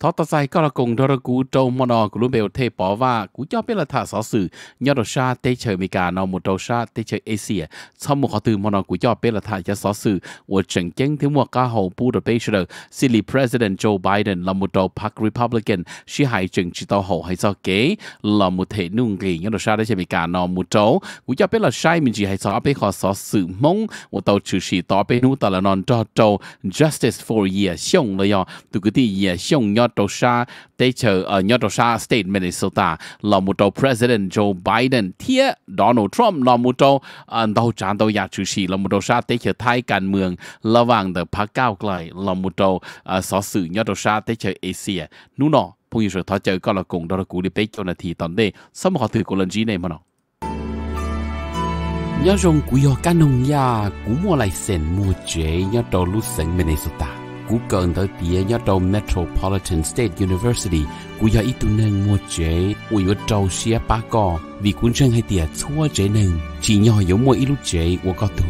thọ ta sai có là cùng đó là cú trâu mà nó bèo thế bỏ và cú cho biết là thả xó xử nhớ đầu xa tê chơi mỹ một đầu xa tê asia sau một họ từ mà nó cú cho biết là thả cho xó xử của chẳng chén thiếu một ca hậu bu đầu bây giờ silly president joe biden là một đầu park republican sĩ hại chừng chỉ tao hậu hay do kế là một thể nung kỳ nhớ đầu xa tê chơi mỹ một trâu cú cho biết là sai mình chỉ hay xó biết họ xó xử mong một tàu trừ sĩ tao bên nu tao non cho trâu justice for year à, xong là yo từ cái gì year à, xong nhớ Yotosha tế chờ ở Yotosha State Minnesota là một đầu President Joe Biden thiết Donald Trump là một trâu đầu ờ, trán đầu nhà chủ sĩ là một trâu sa tế chờ thay cản mường là vàng the Park cao lại là một đầu sở sự Yotosha tế chờ Asia nú nọ phong yêu sở thọ chơi có là cùng đó là cú đi tế cho là thì tận đây sớm họ thử của lần gì này mà nọ. nhớ rong của yo canon nhà, cũng mua lại sen mua chế nhớ đồ lúc sen Minnesota cú cần tới bia nhớ đầu Metropolitan State University cú giờ ít tu nâng mua chế ui ở trâu xia ba cò vì cuốn chân hay tiệt chua chế nâng chỉ nhỏ yếu mua ít lúc chế của có tù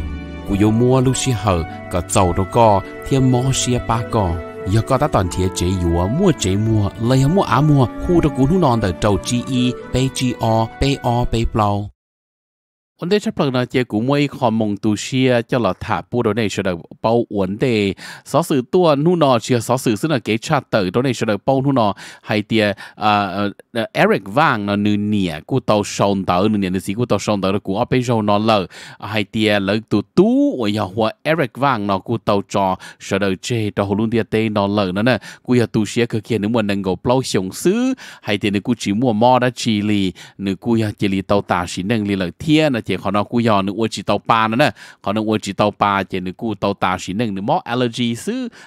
cú yếu mua lúc xia hở có dầu đâu cò thiên mò xia ba cò giờ có ta toàn thiệt chế yếu mua chế mua lấy mua á mua khu đô cú nó non tới trâu chi y bay chi o bay o bay plau vấn đề chấp nó chỉ cũng mấy còn mong là thả bu đó này sẽ được bao vấn đề số tua nu nọ chia số sự xin là cái cha tử đó này sẽ được bao nu nọ hay à, à, Eric Wang nó nữ nè cụ tàu sông tàu nữ nè nữ sĩ cụ tàu sông tàu nó cụ ở bên trong nó lờ hay tia tu tu ở hoa Eric Vang nó cụ tàu trò sẽ được chê đó luôn tia tê nó lờ nó nè cụ nhà tu xia kia nếu mà nâng gấu bao sống xứ hay tia nữ chỉ mua mò đã chỉ lì nữ cụ nhà tàu tà chỉ nâng lì lỡ thiên là chỉ họ nó cú giò nữa uống tàu pa nữa nè họ nó uống chỉ tàu pa chỉ nữa cú tàu ta chỉ nên nữa mỏ allergy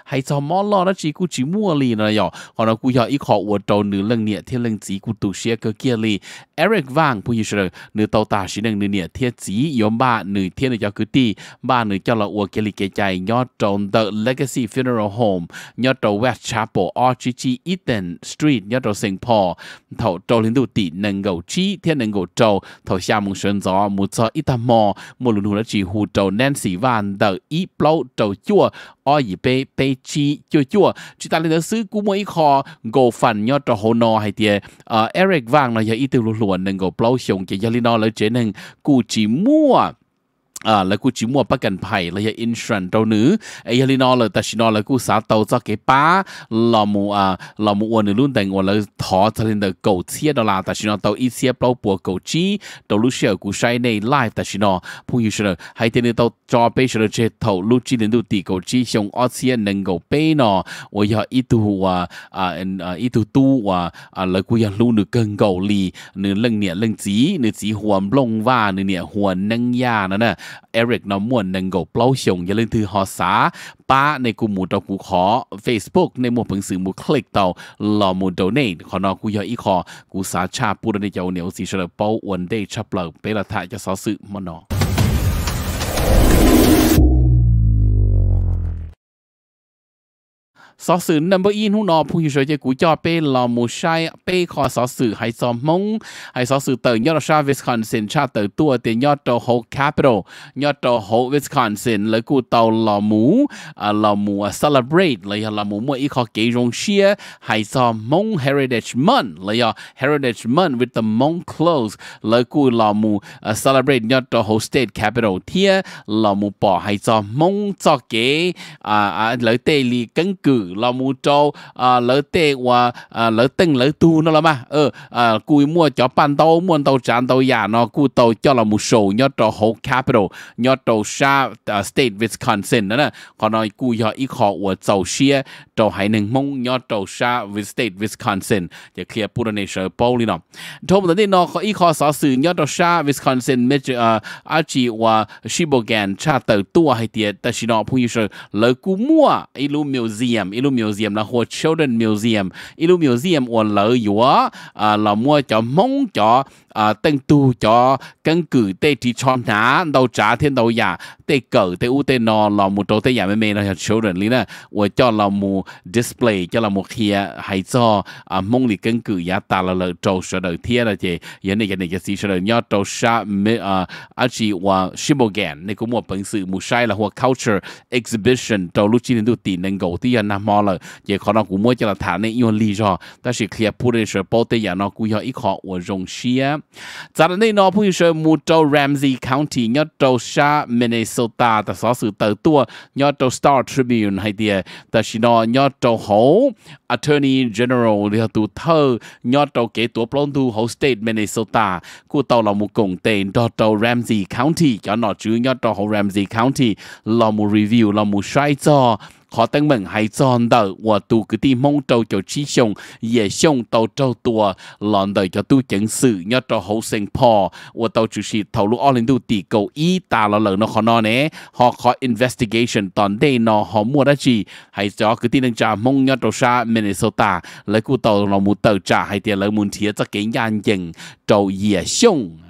hay cho mỏ lo nó chỉ cú chỉ mua lì nữa nhỏ họ nó cú giò ít họ uống tàu nữa lần nhẹ thiên lần chỉ cú tụ xe cơ kia lì Eric Vang ผู้ยิ่งเสนอเนื้อเตาตาชิ้นหนึ่งเนื้อเนี่ยเทียจียอมบ้าหนึ่งเทียนเนื้อคือตีบ้าหนึ่งเจ้าละอัวเกลิเกใจยอดตรง The Legacy Funeral Home ยอดตรง West Chapel RGG Eaton Street ยอดตรง St Paul เท่าโจลินดูตีหนึ่งเกาชี้เทียนหนึ่งเกาโจเท่าชามุงเชิญจอมู cho ít ta mò một lần nữa chỉ hù trầu nên sĩ vạn tờ ít lâu trầu chua ở gì bê bê chi chua chua chỉ ta lên sư cú mỗi kho gồ phần nhau cho hồ nò hay tiề ờ, Eric vàng nó giờ ít từ luôn luôn nên gồ lâu xong chỉ giờ lên nó lấy chế nên cú chỉ mua อ่าแล้วกูจิมัวประกันภัยแล้วยาอินชันตาหนือไอ้ยาลีนอเลยแต่ชินอแล้วกูสาเตาจะเก็บป้าหลอมูอ่าหลอมูอวนหรือรุ่นแต่งอวนแล้วทอทะเลเดอร์เกาเชียดอลาแต่ชินอเตาอีเซียเปล่าปัวเกาจีตาลูเชียกูใช้ในไลฟ์แต่ชินอผู้อยู่เฉลยให้เตนเตาจอไปเฉลยเจเตาลูจีเลนดูตีเกาจีชงออเซียนหนึ่งเกาเป้นอว่ายอีตูวอ่าอ่าอีตูตู้ว่าอ่าแล้วกูอยากรู้หนึ่งเกิงเกาหลีหนึ่งเรื่องเนี่ยเรื่องจีหนึ่งจีหัวลงว่าหนึ่งเนี่ยหัวนังยานั่นน่ะเอริกนอมมวนนึงกเปล่าชงอย่าลืมถือหอสาป้าในกูหมูต่อกูขอเฟซบุ๊กในหมวดผงสื่อหมูคลิกต่อหล่อมู่โดเนตขอนอกูยออีคอ กูสาชาปูดในเจ้าเหนียวสีเฉลเป้าอวนได้ชับเปล่าเปรตทะจะสอสื่อมนอ sở sử number in hú nó phung hiểu sợi cú cho pe là một sai pe khó sở sử hay sở mong hay sở sử tờ nhớ là Wisconsin tờ tua tiền nhớ tờ hồ capital nhớ tờ hồ Wisconsin lấy cú tàu là mũ là mũ celebrate lấy là mũ mua ít khó kỹ rong xia hay sở mong heritage month lấy heritage month with the mong clothes lấy cú là mũ celebrate nhớ tờ hồ state capital thia là mũ bỏ hay sở mong cho kế à, à, lấy tê li cân cử lo mu cho à, lỡ tê và à, lỡ tinh lỡ tu nó là mà ờ à, cùi mua cho pan tàu mua tàu tràn tàu giả nó cù tàu cho là một số nhớ cho whole capital nhớ cho sa à, state Wisconsin đó nè còn nói cùi họ ít họ và tàu xe cho hai nâng mong nhớ cho sa state Wisconsin để clear put on a show bao đi nó thông tin nó có ít họ sở sự nhớ cho sa Wisconsin mid uh, à, Archie và Shibogan cha tàu tua hay tiệt ta chỉ nó như yêu lỡ cù mua ít lu museum ilu museum là hồ children museum ilu museum ở lợi yếu là mua cho mong cho à tăng tu cho căn cứ tê chỉ chọn đá đầu trả thiên đầu giả dạ, tê cỡ tê u tê nò lò một chỗ tê giả dạ mê mê nó hiểu số rồi lý nè và cho lò một display cho lò một kia hay cho à mong lý căn cứ giả dạ, ta là lợi trâu sở đời thiên là gì giờ này giờ này giờ gì sở đời nhớ trâu sa mê à à chỉ và shimogan này cũng một bản sự một sai là hoặc culture exhibition trâu lúc chỉ nên tu tỷ nên gấu tê giờ nam mò là giờ khó nó cũng mua cho là thả này yêu lý cho, ta chỉ kia pu đề sở bao tê giả nó cũng hiểu ít khó và rong xia 咱的内诺不许说木州 Ramsey County 要州下 Minnesota 的少数得多，要州 Star Tribune 还的，但是呢要州好 Attorney General 要读头，要州给多不读好 State Minnesota，故到了木公店到州 Ramsey County 要哪州要州好 Ramsey County，老木 review 老木筛查。可等们还装到我都个地梦州就去上，也上到州多，难得就都整事，要到好生破，我到就是投入二零度地沟一打了冷了可能呢，họ có investigation ตอนได้นอหอมัวได้จีให้จอคือที่นึงจามงยอดโรชาเมเนโซตาและกูเตอเรามูเตอจ่าให้เตียเลยมูลเทียจะเก่งยานยิงเจ้าเหยียช่ง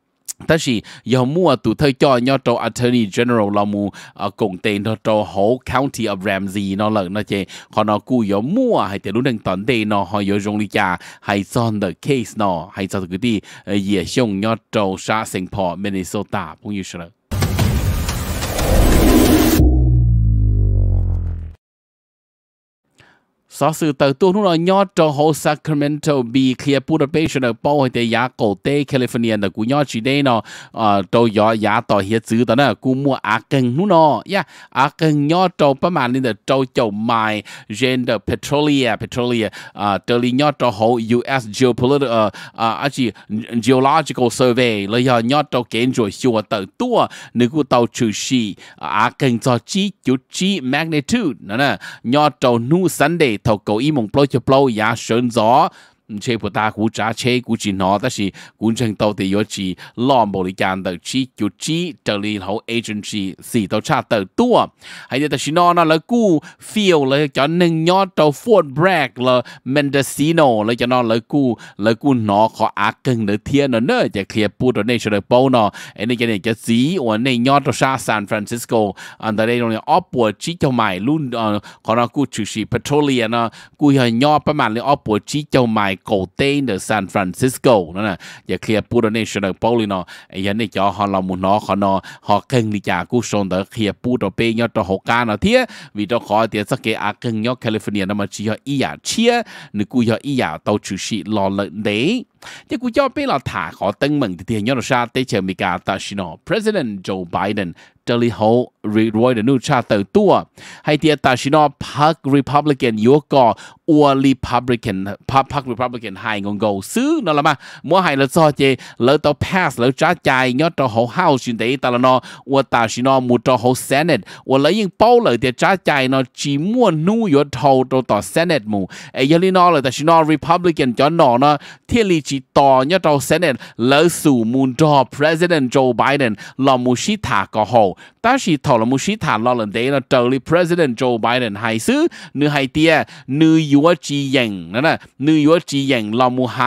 但是有冇啊？杜特教要做 Attorney General 啦，冇啊，共定到做好 County of Ramsey 咯，啦，那些可能故有冇啊？係第六人當地咯，可有用力呀？係真的 case 咯，係就嗰啲誒，也想要做沙城坡 Minnesota 朋友說了。sở sự tự tu nó nhỏ cho hồ Sacramento bị kia Budapest nó bao hồi tây giá cổ tây California nó cũng nhỏ chỉ đây nó ờ cho gió giá tỏ hiện chữ đó nó cũng mua á cần nó nó ya á cần nhỏ cho bả mà nên là cho chầu mai gender petrolia petrolia ờ từ lý nhỏ cho hồ US geopolitical ờ chỉ ờ, geological survey lấy giờ nhỏ cho kiến rồi sửa tự tu nếu cũng tàu trừ sĩ á cần cho chi chú chi magnitude nó nè nhỏ cho nu Sunday thầu cầu y mong plo cho plo ya dạ, sơn gió 唔車部打古渣車古戰嗬，但是古城到底有幾攞無你間到知叫知，就你好 agency 是到差得多，係但是呢，那你估 feel 你就能約到 Fort Bragg 啦，Mendocino 你就那你估你估攞可阿更你天啊呢，就 clear 布到 national bowl 呢，誒你嘅你嘅知我你約到沙 San Francisco，安但你用你 upward 知就埋 luôn，可能估就是 petroleum 啊，估係約不埋你 upward 知就埋。cổ tên ở San Francisco nó là giờ kia bù đôi national poly nó giờ này cho họ làm một nó họ cần đi trả cú son đó kia bù đôi bên nhau cho họ cá nó thế vì đó khó thì sẽ cái à cần nhau California nó mà chỉ họ ý à chia họ ý à tàu sĩ lo lợn đấy thì cú cho bên là thả họ tân mừng thì thì nhau là sao tới chờ Mỹ cả President Joe Biden จะลีเขารีรวยเดนูชาเตอตัวให้เตียตาชินอพักรีพับลิกันยูกออัวรีพับลิกันพักพักรีพับลิกันไฮงงโกซื้อนั่นละมามัวไฮละซอเจแล้วตัวพาสแล้วจ้าใจยอดตัวเขาเฮาชินเตตาละนออัวตาชินอมูตัวเขาเซเนตอัวแล้วยิ่งเป้าเลยเตียจ้าใจนอจีม่วนนู่ยอดทอตัวต่อเซเนตมูไอ้ยลีนอเลยตาชินอรีพับลิกันจอนนอนอเทียลีจีต่อยอดตัวเซเนตแล้วสู่มูนดอ president Joe Biden ลอมูชิตาก็โหตาชีทอลมุชิฐานลอเลนเดนเจอรีประธานโจไบเดนไฮซื้อเนื้อไฮเตียนื้อยัวจีเยงนั่นน่ะนื้อยัวจีเยงลอมูไฮ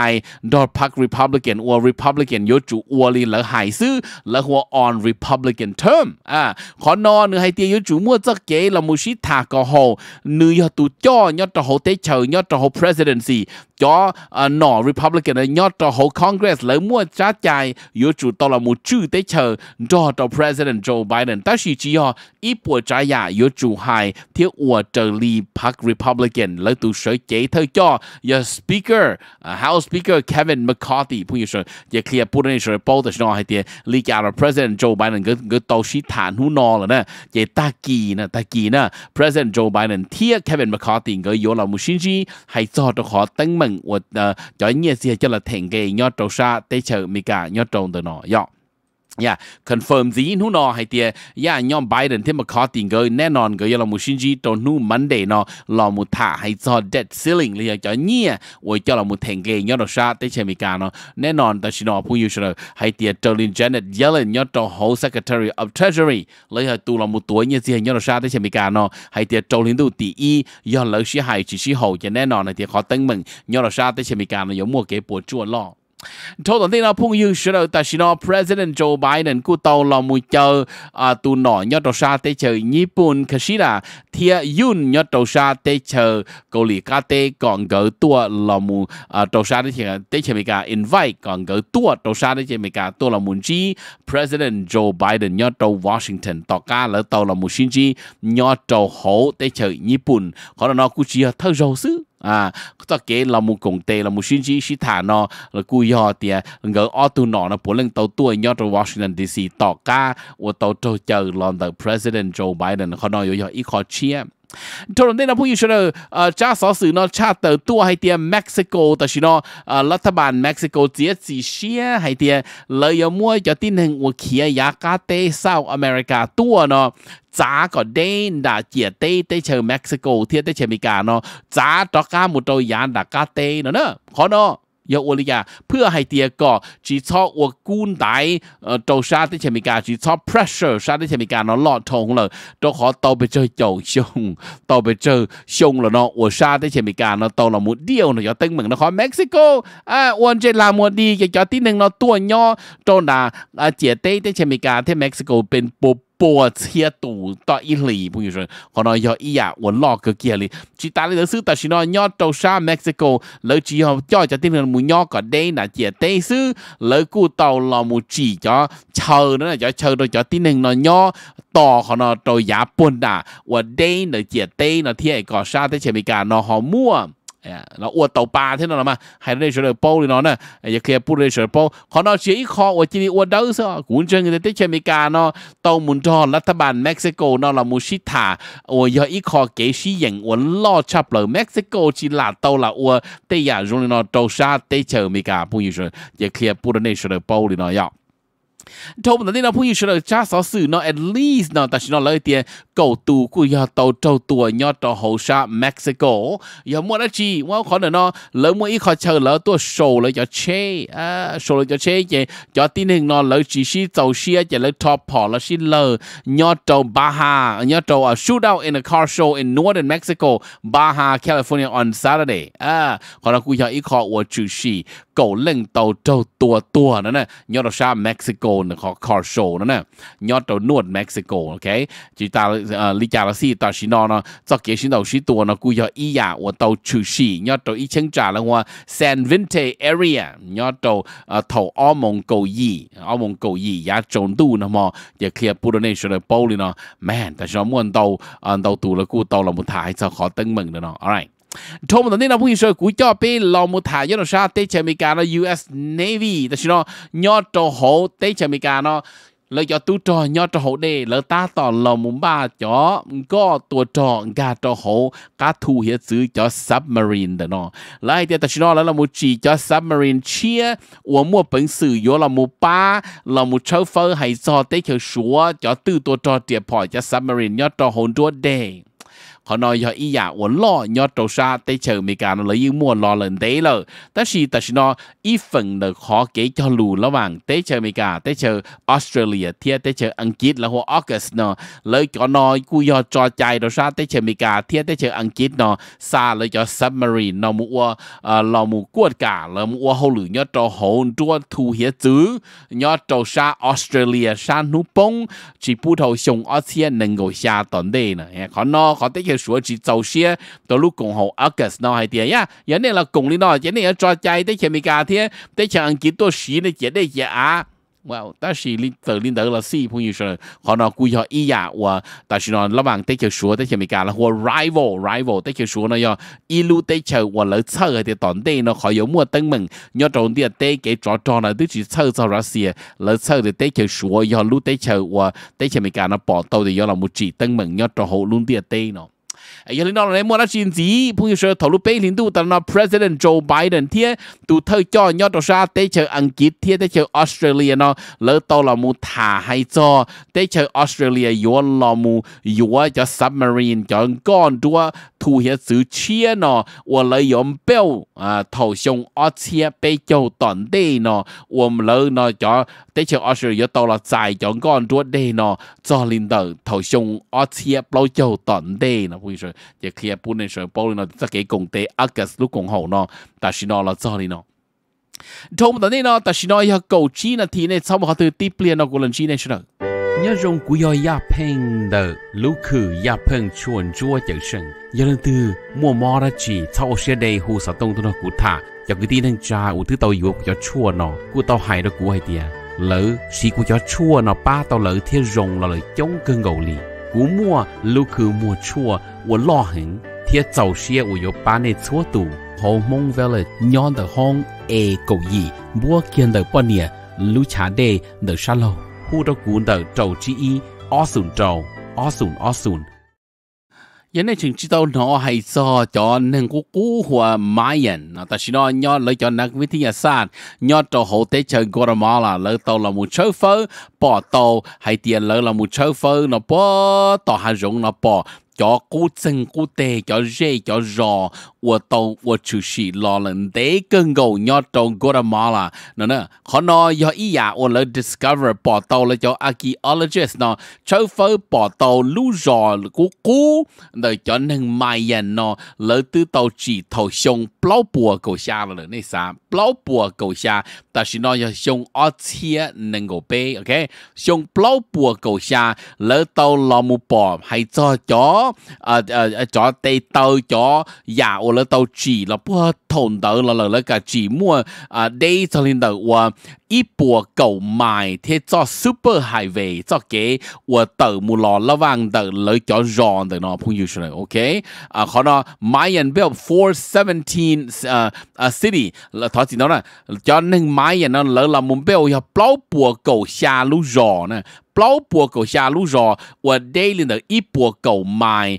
ดอร์พักรีพับลิกันอัวรีพับลิกันยศจูอัวลีและไฮซื้อและหัวออนรีพับลิกันเทอมอ่าขอนอนเนื้อไฮเตียยศจูมั่วจะเก๋ลอมุชิฐากอฮโฮนื้อยัตุจ่อยอดตะโฮเตเฉยยอดตะโฮประธานซีจ่ออ่าหน่อรีพับลิกันยอดตะโฮคอนเกรสและมั่วจ้าใจยศจูตอลมุชื่อเตเฉยจอตอประธานโจไบ白人，但是只要一波仔呀有主海，ที่我这里 Park Republican แล้วตัว水เท่าจ่อ your Speaker House Speaker Kevin McCarthy ผู้ยิ่งสุดอย่าเคลียร์ผู้นั้นสุดโป้แต่ชนอให้เตี้ยลีกาล President Joe Biden ก็ก็ตัวชี้ฐานหูนอแล้วนะอย่าตากีนะตากีนะ President Joe Biden เที่ย Kevin McCarthy ก็ยอมเรามุชินจีให้จอดขอตั้งมึงว่าจะเนี่ยเสียจะละแทงเกยยอดตัวชาเตเชอร์มิกายอดตรงตัวหนอย่อ Yeah, confirm gì nu nó hay tiề yeah dạ, nhóm Biden thêm mà khó tiền cái nè non cái dạ, là một sinh gì nu Monday nó là một thả hay cho debt ceiling là cho nhỉ ôi à. cho là Mu thành ghê nhớ đó sao tới chơi Mỹ nó nè non ta xin nó phụ yêu rồi hay tiề Jolin Janet Yellen nhớ cho Hậu Secretary of Treasury lấy hay tu là Mu tuổi như gì nhớ đó sao tới chơi Mỹ nó hay tiề Jolin tu tỷ y do lỡ sĩ Hai chỉ sĩ hậu cho nè non hay tiề khó tấn mình nhớ đó sao tới chơi Mỹ nó giống mua cái bộ chuột lo Thôi tổng tiên nào phung yêu sửa đầu tại nó President Joe Biden cú tàu là mùi chờ à tù nọ nhớ đầu xa tế chờ Nhật khá xí là thia yun nhớ đầu xa tế chờ cầu lì cá tế còn gỡ tua là mù à đầu xa tế chờ tế chờ mình cả invite còn gỡ tua đầu xa tế chờ mình cả tua là mùi chi President Joe Biden nhớ đầu Washington tàu cá lỡ tàu là mùi xin chi nhớ đầu hậu tế chờ Nhật Bản là nó cú chi thơ dầu xứ à ta kể là một cùng tệ là một sinh chỉ sĩ thả nó là cú yo thì ngỡ ô tu nọ là bốn lần tàu tuổi nhau trong Washington DC tỏ ca và tàu trâu chờ lần the President Joe Biden họ nói yo yo ít khó chia ทนได้นะผู้ยูชนเออจ้าสอสื่อนอชาเติร์ตัวให้เตียเม็กซิโกแต่ชินอรัฐบาลเม็กซิโกเจียสีเชียให้เตียเลยมั่วจะติ้นหนึ่งอวเขียยากาเตเซาอเมริกาตัวเนาะจ้าก็เดินด่าเจียเต้เต้เชอเม็กซิโกเทียเต้เชอเมริกาเนาะจ้าตอกามุโตยานด่ากาเต้เนาะเนาะขอเนาะยอลิยาเพื่อให้เตียก่อจีชออวกูนไตเอ่อโจชาติเชมิกาจีชอพรสเชอร์ชาติเชมิกาเนาะหลอดทองเลยตัวขอตไปเจอโจชงตไปเจอชงเลยเนาะอวชาติเชมิกาเนาะตัละมุดเดียวเนาะอย่าตึงเหมือนนครเม็กซิโกอ่าอวนเจลามัวดีอย่าที่หนึ่งเนาะตัวย่อตนาเจียเต้เชมิกาที่เม็กซิโกเป็นปุ๊บ波切度到一里，不如说，可能要一呀，我老个家里，其他的都是，但是呢，要到啥 Mexico，然后只好叫家地方木要个地那些地是，然后到了木只叫 chờ nữa là cho chờ rồi cho tin hình nó nho to họ nó rồi giá buồn à và đây là chỉ đây là thiệt có sao thế chỉ bị cả nó họ mua 哎，然后我豆巴听到了吗？还那学了包里呢呢，也可以不那学包。看到这一考，我这里我都是管政的，的确没干呢。到门到拉特曼 Mexico 呢，那穆西塔，我要一考给西人，我老差不了 Mexico 去拉到了我对呀，容易呢，都啥对球没干，不一说也可以不那学了包里呢要。ทบนั่นเราผู้ยิ่งชื่อจ้าสอสื่อเนาะ at least เนาะแต่ชินอเลยเตียเก่าตูกูยาเตาเจ้าตัวยอดต่อหูชาเม็กซิโกอย่ามัวนะจีว่าขอเนาะแล้วมัวอีขอเชิญแล้วตัวโชว์เลยจะเช่อ่าโชว์เลยจะเช่เจจอที่หนึ่งเนาะแล้วจีชีเจ้าเชียเจแล้วทอปพอแล้วชิเลยยอดเจ้าบาฮายอดเจ้า shoot out in a car show in northern Mexico Baja California on Saturday อ่าขอเรากูยาอีขออวดจีชีเก่าเล่งเตาเจ้าตัวตัวนั่นน่ะยอดชาเม็กซิโก nè đầu nuột Mexico ok chỉ ta lý giải là gì ta chỉ nó nó cho cái xin đầu tua nó cúi giờ ý giả của tàu trừ đầu ý chân trả là San Vinte area nhót đầu thầu ao mông cầu gì ao mông cầu gì giá trốn tu nó mò giờ clear Pudonation là Paul nó man ta chỉ muốn tàu tàu tù là cú tàu là một thái cho khó tân mừng được nó alright Tom tani na bungin shoy ku cho pe lo mu tha yo no sha te che mi ka no US Navy ta shino nyo to ho te che mi ka no lo cho tu trò nho trò hậu đề lỡ ta tỏ lò mùng ba chó có tua trò gà trò hậu cá thu hiệp xứ cho submarine đó nó lại ta chỉ nói là một chỉ cho submarine chia của mua 本事有了 một ba là một châu phơ hay do tới chiều số cho tư tua trò tiệp hỏi cho submarine nho trò hậu đua đề họ nói họ ý giả uốn lo nhớ trâu xa tế chờ mấy cả nó lấy yêu mua lo lần tế lờ ta chỉ ta chỉ nó ý phần nó khó kế cho lù lo bằng tế chờ mấy cả tế chờ Australia thiệt tế chờ Anh Kiết là hồ August nó lấy cho nó cú do cho chạy trâu xa tế chờ mấy cả thiệt tế chờ Anh Kiết nó xa lấy cho submarine nó mua lo mua quật cả là mua hậu lửa nhớ trâu hồn trâu thu hiết chứ nhớ trâu xa Australia xa nụ bông chỉ bu thầu sông Australia nâng gầu xa tổn đề nè khó nó khó tế chờ 嘅樹只做些到路共和 August 那係點呀？人哋啦共你那，人哋要抓在啲前面家庭，啲長幾多時呢？人哋也啊。Well，但是你到你到了四朋友說，可能顧下一呀，我但是呢，老闆啲條樹啲前面家啦，或 rival rival 啲條樹呢要一路啲條我嚟測嘅當地呢，還有冇登門，要當地啲嘅抓抓呢，都去測測那些嚟測嘅啲條樹，要路啲條我啲前面家呢，報道的要那麼幾登門，要做好路啲啲呢。giờ lên đó là mua đã xin gì bây giờ thầu lúc bây lên đủ tao nó president Joe Biden thiê tụ thời cho nhau đó ra tới chờ Anh Kỳ thiê tới chờ Australia nó lỡ tao là mu thả hay cho tới chờ Australia yếu là mu yếu cho submarine cho con đua thu hiệp sự chia nó và lấy yếm biểu à thầu xung ở chia bây giờ toàn đi nó và lấy nó cho để cho ở sự yếu tố là giải chọn con chúa đi nó cho linh đầu thầu xung ở chia bao giờ toàn đi nó bây giờ chỉ khi bún này rồi bao nó tất cái công ty Agas lúc công hậu nó ta xin nó là cho linh nó trong đó này nó ta xin nó yêu cầu chi là thì này sau một cái từ tiếp liền nó cũng lần chi này chứ đâu nhớ rong của yo ya peng de lu khử ya peng chuan chua chở sân giờ lần tư mua mò ra chỉ sau xe đầy hồ sa tông tôi nó cụ thả cho cái tin thằng cha u thứ tàu yếu cho chua nó cụ tàu hải đó cụ hay tiề lỡ xí cụ cho chua nó ba tàu lỡ thiên rồng là lỡ chống cơn gầu lì cụ mua lu khử mua chua u lo hẳn thiên tàu xe u yếu ba này chua tù hồ mong về là nhon the hong e cầu gì mua kiên the quan nia lu chả đề the shallow 呼到古的咒之一阿順咒，阿順阿順。人哋全知道我係做咗能夠古華馬人，但是呢，我嚟咗那個啲日山，我做好啲就過到馬啦，嚟到啦冇吹風，波到係啲嚟啦冇吹風，嗱波到下種嗱波。cho cô chân cô tê cho dê cho rò của tàu của chủ sĩ lo lần tế cơn gầu nho trong Guatemala nó nè họ nói do ý giả của lời discover bỏ tàu là cho archaeologist nó châu phớ bỏ tàu lũ rò của cô đời cho nên mai dần nó lời tư tàu chỉ thầu xong 不老波够下了了，那啥不老波够下，但是呢要用二切能够背，OK，用不老波够下，然到老木波还做咗，呃呃做地到咗，呀我了到住了不同到了了那个寂寞啊，你这里的我。一波购买，thế cho super highway cho cái, tôi tự mua lò lao vàng tự lấy cho ròn nó phong yêu rồi, OK, à, họ nó, my and bill four seventeen in uh, uh, city là thọ chỉ đó nè, cho nên máy vậy nó lỡ là muốn bèo ya plau bùa cầu xa lú rò nè plau bùa cầu xa lú rò và đây là ít bùa cầu mai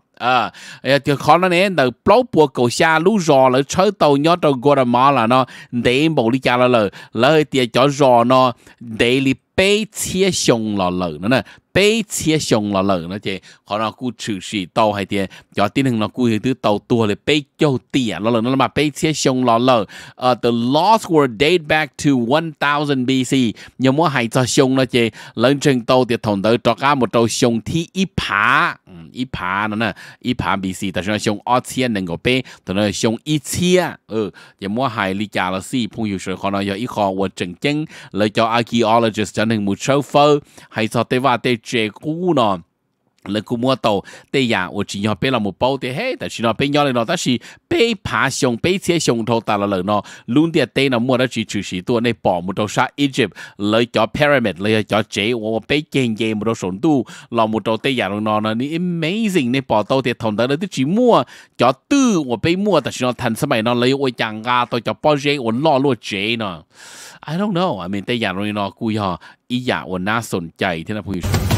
à thì khó nó nè từ bố bùa cầu xa lú rò lỡ chơi tàu nhớ trong là nó để bộ đi cha là lỡ lỡ thì cho rò nó để đi bê chia xong là lỡ nữa nè bê chia xong là lỡ nữa chứ khó nó cứ chửi sĩ tàu hay thì cho tin hưng nó cứ hiểu tàu tua là bê châu tiền là lỡ nó mà bê chia xong là lỡ ờ, the laws were dated back to 1000 BC nhưng mà hay cho xong nó chứ lớn chân tàu thì thằng tới cho cả một tàu xong thì ít phá 一拍，那呢一拍比是，但是上二千能够背，但是上一千，呃，也莫系你家了是朋友说可能有一行我正经，来叫 archaeologist 真系冇收费，系就对话对结果呢。人古摸到对呀，我只要被了木包的嘿，但是呢，被鸟了呢，但是被爬上被切上头打了了呢，轮的对呢，摸到去就是多那宝木头沙 Egypt，来叫 pyramid，来叫这我被建建木头上度，老木头对呀了呢呢，你 amazing 那宝刀的同的了都只摸叫都我被摸，但是呢，谈什么呢？来我讲啊，都叫包这我落落这呢，I don't know，I mean 对呀了呢，故意哈，一呀我哪สนใจที่นะผู้ชม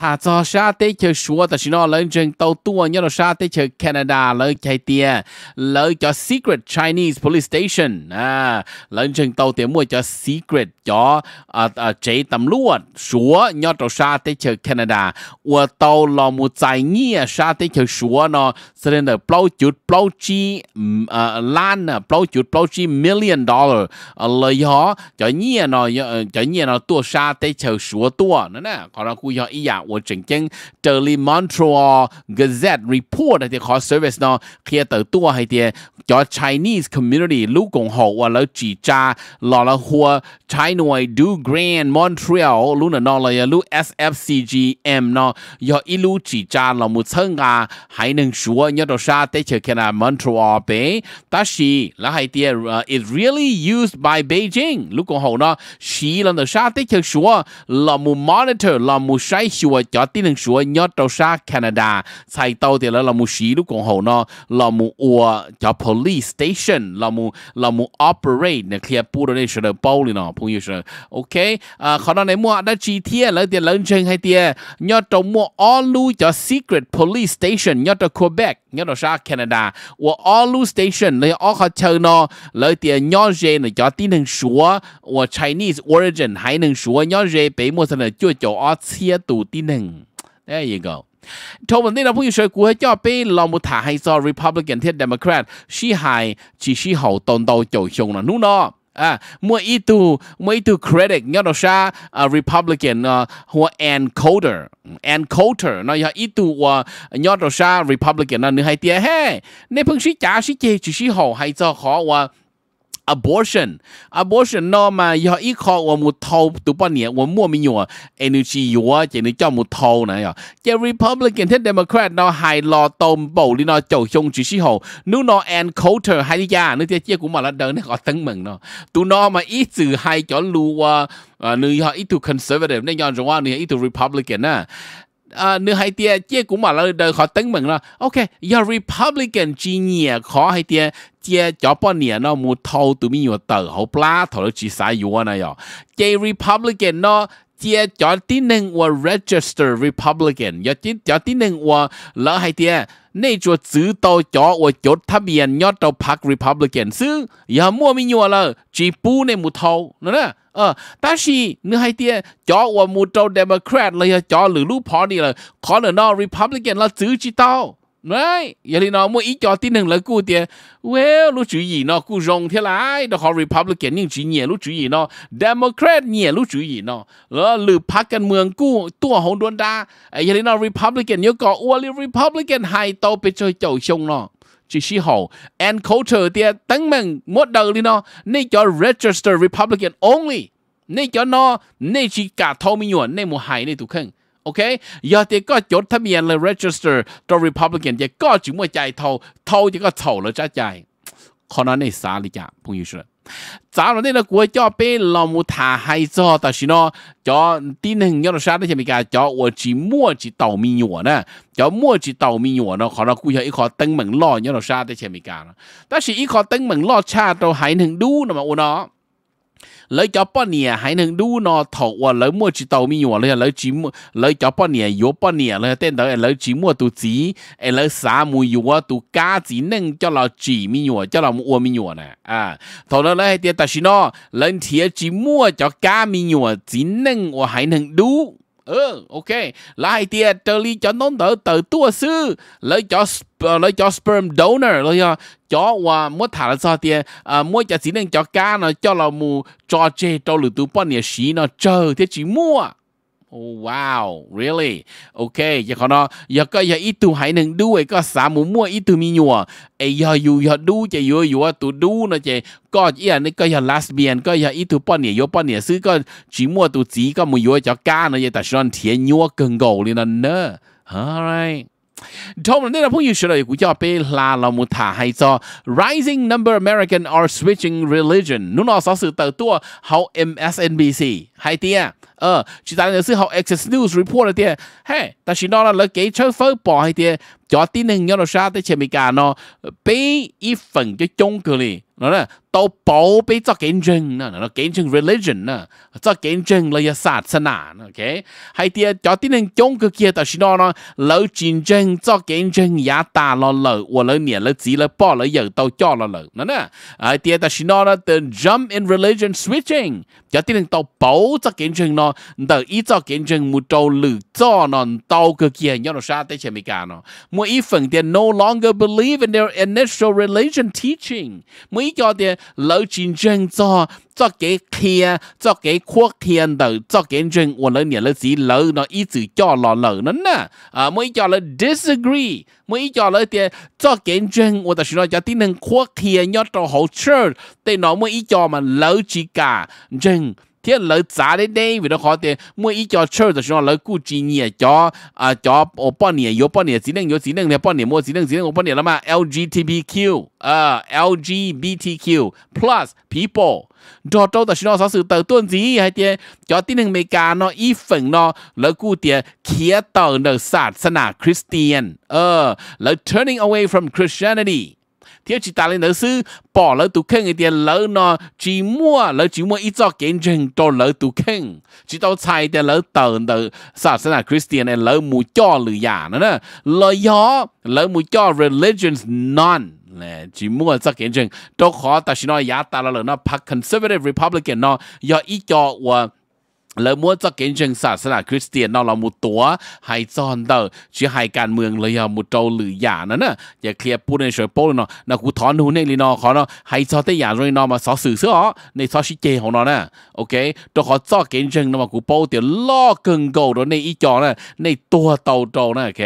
hà cho sa chơi sủa ta xin nó lên trên tàu tua nhớ là sa chơi Canada lỡ chạy tiền lỡ cho secret Chinese police station à lên trên tàu tiền mua cho secret cho à chế à, tầm luôn sủa nhớ là sa chơi Canada và tàu là một giải nghĩa chơi sủa nó sẽ lên được bao chút bao chi à bao chút bao chi million dollar à, lời họ cho nghĩa nó cho nghĩa nó tua sa chơi sủa tua nữa nè còn là cú họ ý dạng 我整间 Daily Montreal Gazette Report 啲 call service 咯，佢就多係啲叫 Chinese community 老共好或者住家落了或 China do Grand Montreal 路呢攞嚟路 SFCGM 咯，要一路住家落冇層啊，還能說要到啥地區看啊 Montreal 北，但是那係啲 is really used by Beijing 老共好呢，是啦到啥地區說落冇 monitor 落冇篩選。của cho tí nâng sủa nhớ trâu xa Canada xài tàu thì là là mu xí lúc còn hậu nó là mu ua cho police station là mu là mu operate nè clear bu đó đây sẽ được bao liền nó phong yêu sẽ ok à khó nó này mua đã chi tiết lấy tiền lớn chân hay tiền nhớ trâu mua all lu cho secret police station nhớ trâu Quebec nhớ trâu xa Canada ua all lu station lấy all khó chơi nọ, lấy tiền nhớ gì nè cho tí nâng sủa ua Chinese origin hay nâng sủa nhớ gì bé mua sao nè chưa chỗ all chia tụ tin winning. There you go. 同文呢個朋友說，估喺左邊羅姆塔係做 Republican 貼 Democrat，是係只是好當到就上啦，นู่咯。啊，每一度每一度 credit 我都寫啊 Republican 啊或 encoder encoder 那要一度我我都寫 Republican 那你係點嘿？你平時假是嘅只是好係做好我。abortion abortion nó mà do ít khó của một thầu tụ bao nhiêu của mua mình nhùa energy nhiều, chỉ nên cho một thầu này à chỉ republican thế democrat nó hay lo tôm bầu đi nó chầu chung chỉ sĩ hồ nếu nó and culture hay gia nó thì chỉ cũng mà là đơn này có tăng mừng nó tụ nó mà ít từ hay chỗ lùa nếu họ ít tụ conservative nên nhon rằng là ít tụ republican à uh, nữ hai tia chia cũng mà là đời khó tính mình là ok do republican chi nhẹ khó hai tia chia cho bọn nhẹ nó mua thâu tụi mình nhiều tờ hậu plá thầu nó chỉ sai yếu này rồi à. chơi republican nó chia cho tí nâng và register Republican, cho tí cho tí nâng và lỡ hay tia nay chữ tàu cho và chốt tháp biển nhớ tàu Park Republican, sư giờ mua mi nhua là chỉ bu này một thầu nữa nè, ờ, ta chỉ nữa hay tia cho và một tàu Democrat là cho lử lú phó đi là có Republican là chữ chỉ tàu นี่อย่าลืมนะมั่วอีจอที่หนึ่งเลยกูเตี้ยเวลู้จุยีเนาะกูรงเท่าไรเดอะฮอร์ริพับลิกันยิ่งจีเนี่ยรู้จุยีเนาะเดโมแครตเนี่ยรู้จุยีเนาะแล้วหรือพักการเมืองกูตัวหงดวนดาไอย่าลีมนะริพับลิกันเยอะก็อวลีริพับลิกันไฮโตไปชจวยเจ้าชงเนาะจีชีฮอลแอนโคเตอร์เตี้ยตั้งมั่งหมดเดิมเลยเนาะนี่จะ register republican only นี่จอเนาะนี่จีกาทอมิยวนในีมูวไฮในตุกเค่งโอ OK，ยา个จก็จดทะเบียนเลย register the Republican 也ก็จึงไม่ใจเท่าเท่าจะก็เท่าเลยจ้าใจขอนั้นในสาลิจ้าพงศ์ยุชเลยาเราเนี่ยกูจะเป็นลมูทาไฮจอแต่สินะจอตีหนึ่งยอดชาติในอเมริกาจอว่าจีมั่วจีเต่ามีหยวนะจอมั่วจีเต่ามีหยวนะขอเราคุยอีขอตึงเหมืองล่อยอดชาติในอเมริกาแต่สิอีขอตึงเหมืองล่อชาติเราหายหนึ่งดูนะมาอุนาะแล้วจอป้อเนี่ยให้หนึ่งดูนอถกว่าแล้วมัวจิตามีหัวเลยแล้วจิมแล้วจอป้อเนี่ยยบป้อเนี่ยเลยเต้นเดอแล้วจิมัวตัวจีเอเแล้วสามูยู่ว่าตัวกาจีหนึ่งเจ้าเราจีมีหัวเจ้าเราอ้วมีหัวนะอ่าถอนแล้วให้เตียตัชินเลยเทียจิมัวเจ้ากามีหัวจีหนึ่งว่าให้หนึ่งดู ừ ok lại tia trở li cho nón đỡ tự tua sư lấy cho ờ, lấy cho sperm donor lấy cho cho và thả là sao tia à mua cho cho cá nó cho là mù cho chê cho lửa tu bón nhà xí nó chờ thế chỉ mua Oh, wow, really? Okay, giờ còn nó, giờ có giờ ít tu hãy nâng đu ấy có xã muốn mua ít tu mi nhùa, ấy giờ dù giờ đu chạy vừa vừa tu đu nó chạy, có ý là nó có giờ last biển, có giờ ít tu bao nhiêu, bao nhiêu xứ có chỉ mua tu chỉ có một vừa cho ca nó vậy, ta son thiệt nhùa cần gầu lên nó, alright. Tom nên là phong yêu rồi của cho pe là là một thả hay cho rising number American are switching religion. Nó nó sự tờ tua hậu MSNBC hay tia. À? Ờ, chỉ ta là sự hậu Access News report tia. À. Hey, ta chỉ nói là lấy cái chơi phơi bỏ hay tia. À. Cho tin hình nhau nó sao tới chế bị cả nó pe ít phần cho chung cười. Nó là 到宝贝做见证呢，那见证 religion 呢，做见证了要啥子呢？OK，还第叫啲人中国嘅都是喏喏，老见证做见证也大了了，我了年了子了包了又到叫了了，那呢，啊第都是喏呢，the jump in religion switching，叫啲人到宝做见证呢，到一做见证冇到绿做呢，到个嘅要到啥啲前面讲呢，冇一份嘅 no longer believe in their initial religion teaching，冇一叫啲。老真正做做给天，做给阔天的，做给人我了年了几老呢，一直叫老老了呢，啊，每叫了 disagree，每叫了点做给人，我的是那叫点能阔天要到好吃，对那每一叫嘛老几家人。天 lợi 砸的呢，为了好点，每一家吃的时候，来估计你家啊家我半年有半年，只能有只能两半年，没只能只能我半年了嘛。LGBTQ 啊，LGBTQ plus people，多多的时候，啥事都顿子还点，家只能没干咯，一份咯，来估点，看到的啥是哪 Christian，呃，来 turning away from Christianity。theo chỉ ta lên lỡ sư bỏ lỡ tụ khen người tiền lỡ nó chỉ mua lỡ chỉ mua ít cho kiến trình cho lỡ tụ khen chỉ tao xài tiền lỡ tờ tờ sa sinh là Christian này lỡ mù cho lử giả nữa nè lỡ gió lỡ mù cho religions none nè chỉ mua cho kiến trình tôi khó ta chỉ nói giả ta lỡ nó park conservative republican nó do ít cho แล้วมัวจะเก่งเชิงศาสนาคริสเตียนนอเรามุดตัวไฮจอนเดอร์ชื่อห้การเมืองเลยอะมุดเจหรืออย่านั่นน่ะอย่าเคลียร์พูดในเฉยโป้เนาะนะกูถอนหูในลีนอขอเนาะไฮซอนเตีย่าเลยนอมาสอสื่อเสื้อในซอชิเจของเนาะน่ะโอเคตัวขอจ่อเก่งเชิงนอมากูโป้เดี๋ยวล่อเกิงโกดในอีจอน่ะในตัวเตาโตน่ะโอเค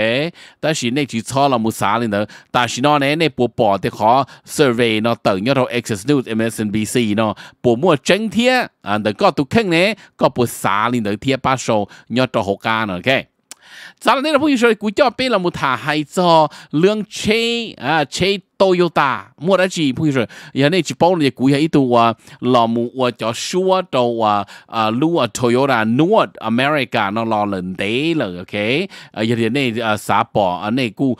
แต่สิในชีชอเรามุสาเลยเนาะแต่สินอเนี่ยในปัวปอเดี๋ยวขอเซอร์เวยเนาะเติ่งเนยอดเราเอ็ e ซ s เน w s m เอ็มเนาะปัวมั่วเจงเทีย啊，那个都坑呢，个不杀你的贴把手，你要找好干了，OK。咱那个朋友说，股票背了木塔还做两千啊，千 Toyota mua đã chỉ bây giờ giờ này chỉ bao nhiêu cú giờ ít tuổi à, là mu và cho sure đầu à à lu à, Toyota North à, America nó lo lên thế là ok giờ thì này à xã bỏ à này cú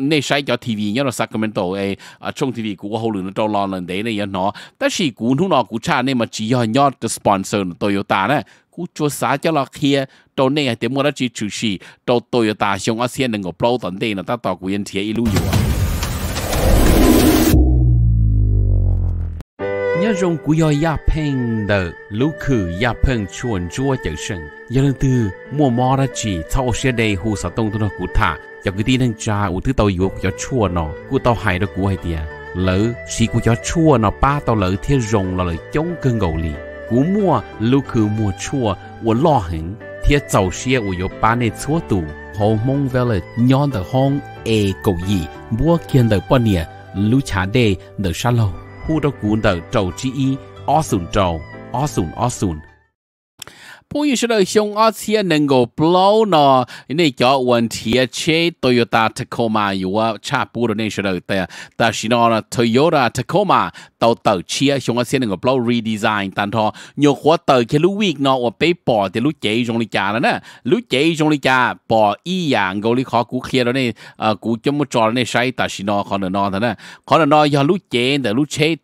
này sai cho TV nhớ là Sacramento ấy à trong TV cú hậu lưng nó trâu lo lên thế này giờ nó tất chỉ cú nó nó cú cha này mà chỉ do nhớ sponsor Toyota này cú cho xã cho là kia trâu này thì mua đã chỉ chủ sĩ trâu Toyota xong ở xe đừng có bao tận đây là ta tỏ cú yên thế ilu rồi nhớ rong của yo ya peng de lu khử ya peng chuồn chua chở sinh. giờ lần từ mua mò ra chỉ thâu xe đầy hồ sa tông tôi cụ thả giờ cái tin đang cha u thứ tàu yếu của chua nó của tàu hay đó của hay tiệt lỡ xí của chua nó ba tàu lỡ thiên rong là lỡ chống cơn gầu lì cú mua lu khử mua chua u lo hứng thiên tàu xe u yếu ba này chúa tù hồ mong về là nhon the hong e cầu gì mua kiên the bò nè lu chả đề the lâu. ู้ตระกูลเดอเจ้าจีอีอสุนโจอสุนอสุน不一说到像阿些能够 blow 呢，那叫问题车 Toyota Tacoma 有啊，差不多那说到的，但是呢，Toyota Tacoma 到到车像阿些能够 blow redesign，但它有活到去路 week 呢，我被 bỏ thì lúc chạy trong đi cha nữa lúc chạy trong đi cha bỏ y dạng khó cú kia đó này à cho một trò này sai ta xin nó khó nó nó khó nó nó do lúc chạy từ lúc chạy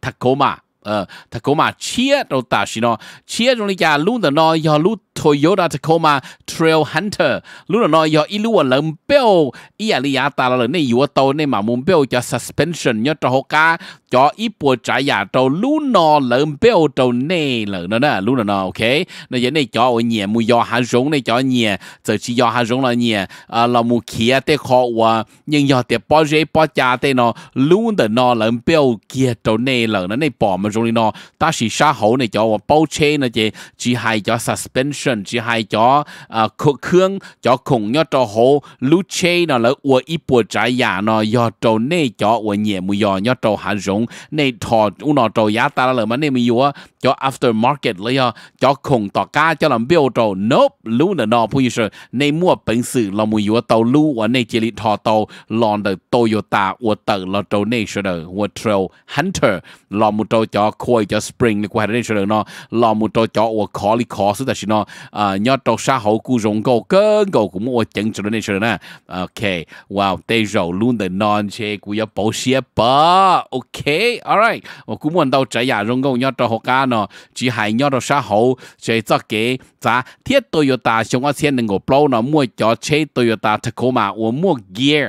呃 Tacoma 切都大是喏，切中哩家路的喏，要路 Toyota Tacoma Trail Hunter，路的喏要一路冷标，伊阿里亚达了那有到那嘛目标叫 suspension，要到好家，叫一波 trái 呀到路喏冷标到那了呢呢，路的喏 OK，那人那叫我念木要还容那叫念，就去要还容了念，啊老木切得好我，人要得保热保家的喏，路的喏冷标接到那了呢那保么。咪做呢咯。但是沙好呢就我包車呢就只係咗 suspension，只係咗啊曲腔，咗窮一咗好路車呢，嚟我一波仔呀呢，要做呢咗我也冇要，要做下種呢套我呢做也得啦嘛，你咪要啊，咗 aftermarket 啦呀，咗窮大家咗能標做，nope 路呢呢，不意思，你冇本事，我冇要到路我呢這裡套到，浪的 Toyota 我得了做呢說的我 trail hunter，我冇做。cho khôi cho spring qua hai cho nó lo một trò cho của khó lý khó sức tại nó à, nhớ trò xã hội của rộng cầu cơ cầu cũng mua chân cho nên cho nè ok wow tê rầu luôn để non chê của yếu bảo xe bờ ok alright cũng muốn đâu trái nhà rộng cầu nhớ trò học ca nó chỉ hay nhớ trò xã hội chế cho kế giá thiết Toyota chúng ta xe đừng có bao nó mua cho chế Toyota Tacoma của mua gear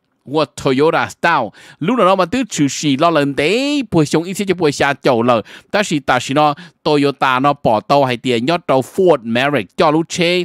我退休了，到 lúc nào mà tới chủ sĩ lo lần đấy, buổi sáng ít sẽ cho buổi sáng chầu lờ, ta sĩ ta sĩ nó Toyota nó bỏ tàu hay tiền nhót tàu Ford Merrick cho lúc chế,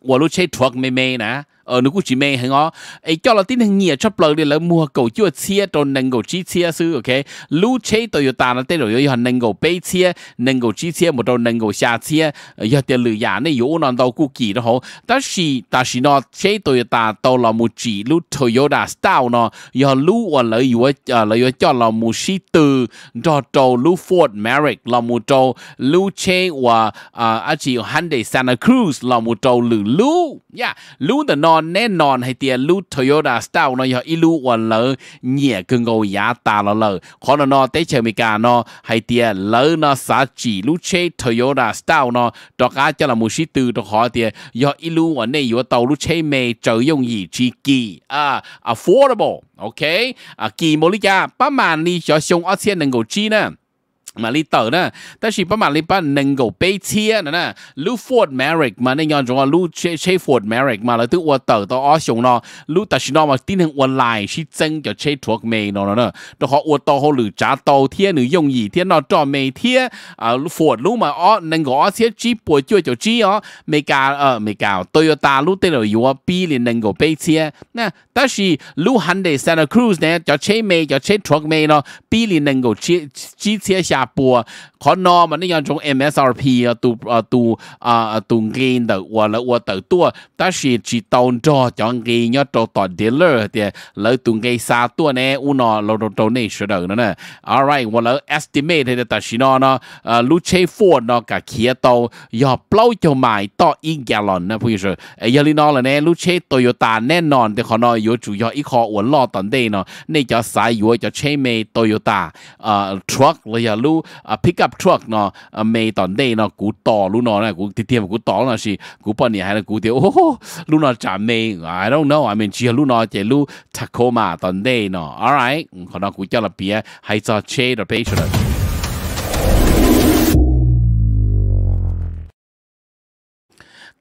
của lúc chế thuộc mê mê nè ở ờ, nước chỉ mê hả ngó, ấy cho là tin hàng nhẹ cho plug đi là mua cầu chưa xe, cho nâng cầu chi xe, sư ok lú chế Toyota nó tên rồi yêu nâng cầu bay xe, nâng cầu chi xe, một đầu nâng cầu xa chia giờ tiền lừa giả này yếu nó đâu cũ kỳ đó hổ ta chỉ ta chỉ nó chế Toyota tàu là một chỉ lú Toyota style nó giờ lú và lấy yếu lấy yếu cho là một sĩ từ cho trâu lú Ford Maverick là một trâu lú chế và à chỉ Hyundai Santa Cruz là một trâu lừa lú yeah dạ, lú the nó non nè hay tiền lu Toyota style nó giờ ilu quần lỡ nhẹ cưng gầu giá ta lỡ khó nó nó chơi mì cà hay tiền lỡ nó xả chỉ lu chế Toyota style nó đó cá cho là một sĩ từ đó khó tiền giờ ilu quần này tàu lu chế mê trở dùng gì chỉ kỳ à affordable ok à kỳ mô lý cha ba màn đi cho xong ở trên nâng gầu chi nè มาลีเตอร์นะแต่ชีประมาณลีปันนึงกับเปเียนะนะลูฟอร์ดแมริกมาในย้อนจังว่าลูเชฟฟอร์ดแมริกมาแล้วตัวอัวเตอร์ตัวออสงนอลูแต่ชีนอมาตีหนึ่งออนไลน์ชีเจังับเชฟทวกเมย์นอนนะตัวเขาอววโตเขาหรือจ้าโตเทียหรือยงหยีเทียนอจอเมย์เทียอ่าฟอร์ดลูมาอ๋อหนึ่งกับออเซียจีป่วยจ้วยจบจีอ๋อเมกาเอ่อเมกาโตโยต้าลูเตลอยู่ว่าปีเลยหนึ่งกับเปเียนนะแต่ชีลูฮันเดย์ซนน์ครูซเนี่ยจะเชฟเมย์จะเชฟทวกเมย์นอปีเลยหนึ่งกับจีจีเซียาปัวขอนอมันนี่ยอนชง MSRP ตุตุตุงเกินเตอวัวละวัวเตอตัวตัดสินจีตองจอจังเกินยอดต่อเดลเลอร์เดี๋ยวแล้วตุงเกิซาตัวเนี่ยอุนอเราเราเนี่ยเสนอเนี่ย alright วัวละ estimate ให้ตัดสินอนะลูเชฟอร์ดนาะกับเขียโตยอดเปล่าจะหมายต่ออีกแกลอนนะพูดเฉยเอเยอลินอแล้วเนี่ยลูเชฟโตโยต้าแน่นอนแต่๋ขอนอยู่จุยอดอีกคออวนล่อตอนเดย์เนาะในี่จะสายอยู่จะเชฟเมย์โตโยต้าเอ่อทรัคเลยอลู都啊 pickup truck I don't know, I mean 主要路喏就路 Tacoma 當地喏，all right，可能古叫啦別喺做 share 的 patron。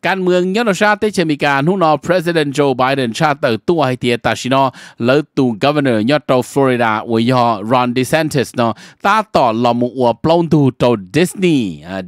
การเมืองย้อนชาติเชมีการหุ่นอ President Joe Biden ชาติตัวให้เตียตาชินอแล้วตู Governor ยอดตัวฟลอริดาวยอ Ron DeSantis เนาะตาต่อลอมัวปล้องตูตัว Disney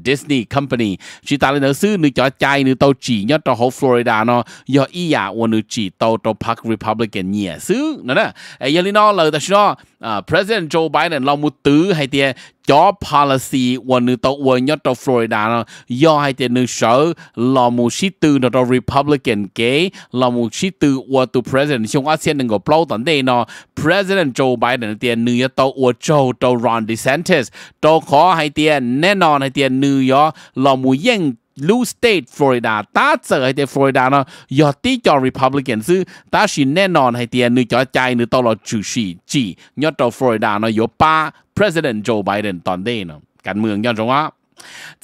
Disney Company ชิตาเลยเนื้อซื้อหนึ่งจอใจหนึ่งตัวจียอดตัวของฟลอริดาเนาะยออียาวันหนึ่งจีตัวตัวพรรค Republican เนี่ยซื้อนั่นนะไอ้ยาลินอเลยตาชินอ à President Joe Biden lo mu tứ hay tia cho policy của nước tàu của nhất tàu Florida nó do hay tia nước sở lo mu sĩ tư nó tàu Republican kế lo mu sĩ tư của tụ President trong ASEAN đừng có plau tận đây nó President Joe Biden tia nước tàu của Joe tàu Ron DeSantis tàu khó hay tia nè non hay tia nước yo lo mu yên Blue State Florida ตาเจอให้เต Florida เนาะยอดที่จอ Republican ซึ่งตาชินแน่นอนให้เตียนึกจอใจนึกตลอดจูชีจียอดต่อ Florida เนาะยอป้า President Joe Biden ตอนเดเนาะการเมืองย้อนจงว่า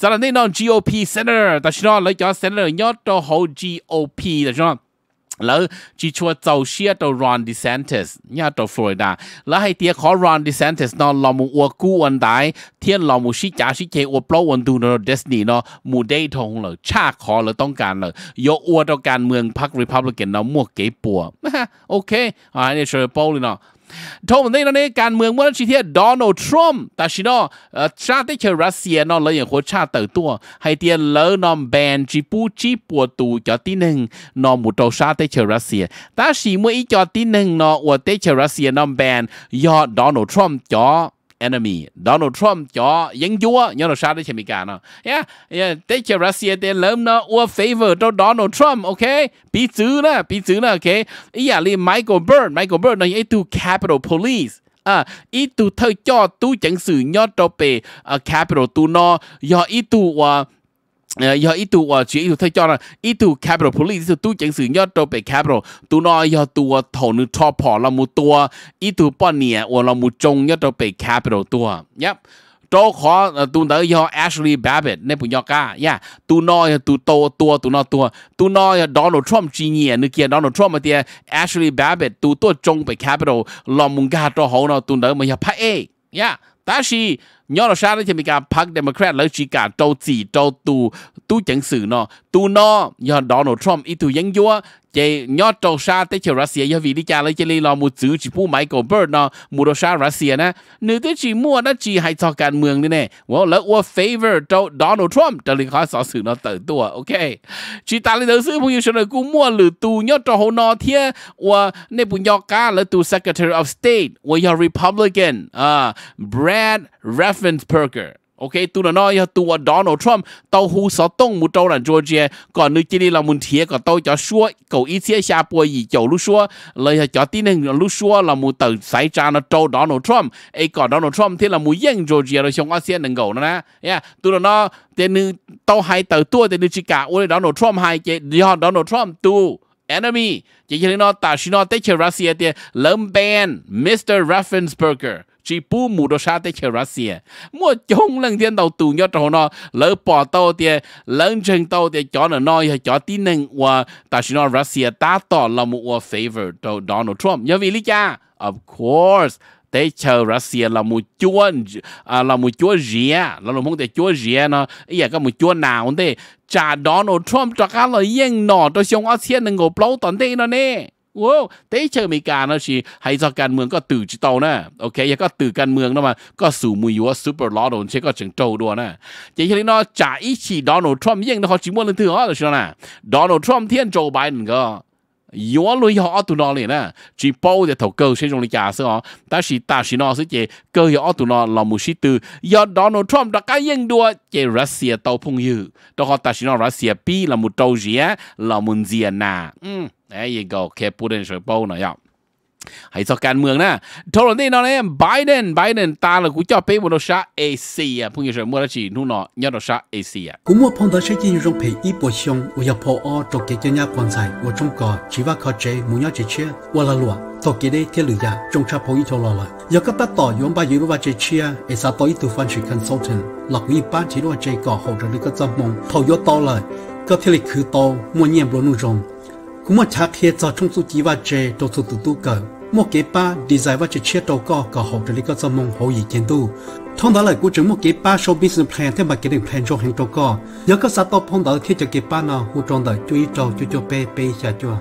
จากนั้นแน่นอน GOP Senator ตาชินอเลยจอ Senator ยอดต่อ GOP ตาชินอแล้วจีชัวเจ้าเชียตัวรอนดิเซนเทสเนี่ยตัวฟลอริดาแล้วให้เตียขอรอนดิเซนเทสนอนลอมูอัวกู้อันได้เทียนลอมูชิจ่าชิเจอัวปลอวันดูนอเดสนีเนาะมูได้ทงเลยชาขอเลยต้องการเลยยกอัวต่อการเมืองพรรครีพับลิกันเนาะมวกเก๋ปัวโอเคอ่าเนี่ยเชอร์โปเลยเนาะท同我นน那内干เมืองเมื่อชีเทียดอนัลด์ทรัมป์แต่ชินอชาติเชรัสเซียนอนเลยอย่างโคชาเติร์ตัวให้เตียนเลอนอมแบนจีปูจีปวดตูจอที่หนึ่งนอมุตโตชาติเชรัสเซียแต่ชีเมื่ออีจอที่หนึ่งนออวดเตเชรัสเซียนอมแบนยอดดอนัลด์ทรัมป์จอ enemy ดนัลด์ทรัมป์จอยังยั่วยัอเราชาได้เช่มิกาเนาะเยอยเยอยแต่ชรัสเซียเตเลิมเนาะอัวเวอร์ตัวดอนัลด์ทรัมป์โอเคปีซื้อนะปีซื้อนะโอเคอีอย่าลี้ไมเคิลเบิร์ดไมเคิลเบิร์ดเนาะไอ้ตูว capital police อ่าอีตูเธอจอตู้จังสื่อยอดตัวเปอ่า capital ตูนอยออีตูว่า giờ ít tụ chỉ ít tụ thấy cho là ít tụ capital police tụ tu chính sự nhớ đâu về capital tụ nói giờ tụ thổ nữ cho bỏ là một tụ ít tụ bao nhiêu hoặc là một trong nhớ đâu về capital tụ nhá đó khó tụ tới giờ Ashley Babbitt nên bụi nhóc cả nhá tụ nói ờ, tụ tô tụ tụ ờ. nói tụ tụ nói Donald Trump chỉ nhẹ à, nữa kia Donald Trump mà tiệt ờ, Ashley Babbitt tụ tụ trong về capital là muốn cả cho hậu nó tụ tới mà giờ phải nhá 但是鸟老沙呢，前面讲 Park Democrat 老是讲周几周度都整事呢，都呢要 Donald Trump 一度研究啊，จยอดจตชาติเชรัสเซียยวีดิจารเลยเจลีลอมูซื้อจีผู้ไมเคิลเบิร์ดเนาะมูโรชารัสเซียนะหนึ่งที่จีมั่วนะจีให้ทอการเมืองนี่แน่ว่าแล้วว่าเฟเวอร์โจดนัลด์ทรัมป์จะลิขาสสื่อเนาะเติร์ดตัวโอเคจีตาลีเดซื้อผู้อยู่เฉลยกูมั่วหรือตูยอดตหนอเทียว่าในปุญญากาและตู Secretary อ f State ว่ายาริพับลิกันอ่าแบรดเรฟเฟนส์เพิร์เกอร์ OK tu là nói tu Donald Trump tàu hú sáu tông mu tàu là Georgia còn nơi kia là muốn thiệt còn tàu cho xua cầu ít xe xa bùa gì chầu lúc xua lời cho tin nên lúc xua là mu tự xảy ra nó tàu Donald Trump ấy còn Donald Trump thì là mu yên Georgia rồi xong ở xe nâng gầu nó nè yeah tu là nó tên nữ tàu hai tàu tua tên nữ chỉ cả ôi Donald Trump hai cái do Donald Trump tu enemy chỉ cho nên nó ta xin nó tới chơi Russia thì lâm ban Mr. Raffensperger chỉ bu mù đồ sa tới chơi Russia à. mua chung lần tiền đầu tù nhớ trâu nó lỡ bỏ tàu thì lỡ chân tàu thì cho nó hay cho tin năng và ta chỉ nói Russia à, ta tỏ là một favor cho Donald Trump nhớ vì lý cha of course tế chờ Russia à là một chúa à, là một chúa rìa là một không thể chúa rìa nó ý là cái một chúa nào thế cha Donald Trump cho cá là yên nọ cho xong ở xe nên ngồi lâu toàn thế nó nè โอ้ เต้เชอร์มีการนะชีไฮซอการเมืองก็ตื่นจิตโตานะโอเค ยังก็ตื่นการเมืองนะมา ก็สู่มือยัวซูเปอร์ลอดนเชก็เฉิงโจด้วยนะเจ๊เชลินอจ่าอีชีโดนัลด์ทรัมป์ยังนะเขาชิมวนเลยถืออ๋อเลยชนะโดนัลด์ทรัมป์เทียนโจไบเดนก็ yếu lối họ tụi nó liền nè chỉ bao để thầu cơ sẽ dùng để trả sao ta chỉ ta chỉ nó sẽ chế cơ họ tụi nó là một sĩ tư do Donald Trump đã cái yên đua chế Russia tàu phong hữu đó họ ta chỉ nó Russia pi là một tàu gì á là một gì nà ừ there you go แค่พูดเรื่องเฉยๆหน่อยอ่ะ hay sao การเมืองนะทรนี่นอนเนี่ยไบเดนไบเดนตาละกูจ่อเป้บนชาเอเชียพุ่งยิ่งมัวละจีนู่นเนาะยันชาเอเชียกูมัวพงตัวเช่นยิ่งรงเพย์อีปวดชง我要破二ตัวเกี่ยงยาความใจ我中国只ว่าเขาเจมุ่งยาจีเชื่อว่าละลัวตัวเกี่ยงเที่ยวยาจงชาพงอีทรอละอยากก็ตัดต่อยงไปยืนว่าจีเชื่อไอสาตัวอีตัวฟันชิคอนซัลเทนหลักวิปานที่ว่าจีก่อหกเดือนก็จำมงทอยต่อเลยก็เที่ยวคือโตมัวเงียบรู้นุ่งจง cũng mà chắc khi cho chúng tôi chỉ và chế đầu tư tụ tụ cờ một cái ba đi giải và chế chết đầu có có học được lý do mong hậu gì kiến tu thông đó là của chúng một cái ba show business plan thêm mà cái định plan cho hàng đầu có nhớ có sao tao phong đó thì cho cái ba nào hỗ trợ đời chú ý cho chú cho bé bé cho cho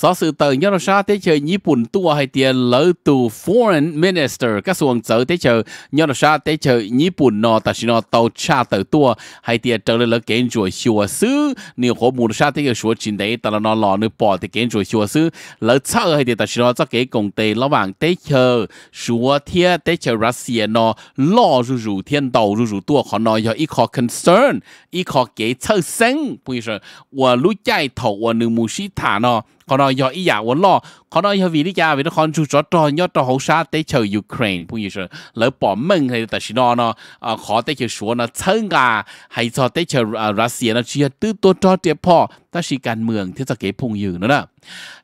สอสื่อเตยยอชาเตเชยญี่ปุ่นตัวให้เตียนเลอตู foreign minister กระทรวงเจอเตเชยยอชาเตเชยญี่ปุ่นนอแต่ชินอเตาชาเตยตัวให้เตียเจอเลยเลเกณฑ์จัวชัวซื้อนี่หัวมูลชาเตเชยชัวจินเดแต่ละนอนหล่อนึปอดเตเกณฑ์จัวชัวซื้อเลอเชอให้เตียแต่ชินอจะเกกงเตระหว่างเตเชยชัวเทียเตเชยรัสเซียนอล่อรูรูเทียนเตารูรูตัวขอนอยอีขอ concern อีขอเกเชอเซ็งพูดเชยว่ารู้ใจเถาว่าหนึ่งมูชิฐานอก็รอยอีอยางวันรอก็รอยวิริยาวิทคอนจูจอตอยอดต่อหชาเตเชยูเครนพูดอยู่เชิญแล้วปอมมึงให้ต่ชินอนะขอเตเชชัวนะเชิงกาให้ชอเตเชรัสเซียนะเชียตื้อตัวจอเตียพอต่ชิการเมืองที่จะเก็บพุงอยู่นะนะ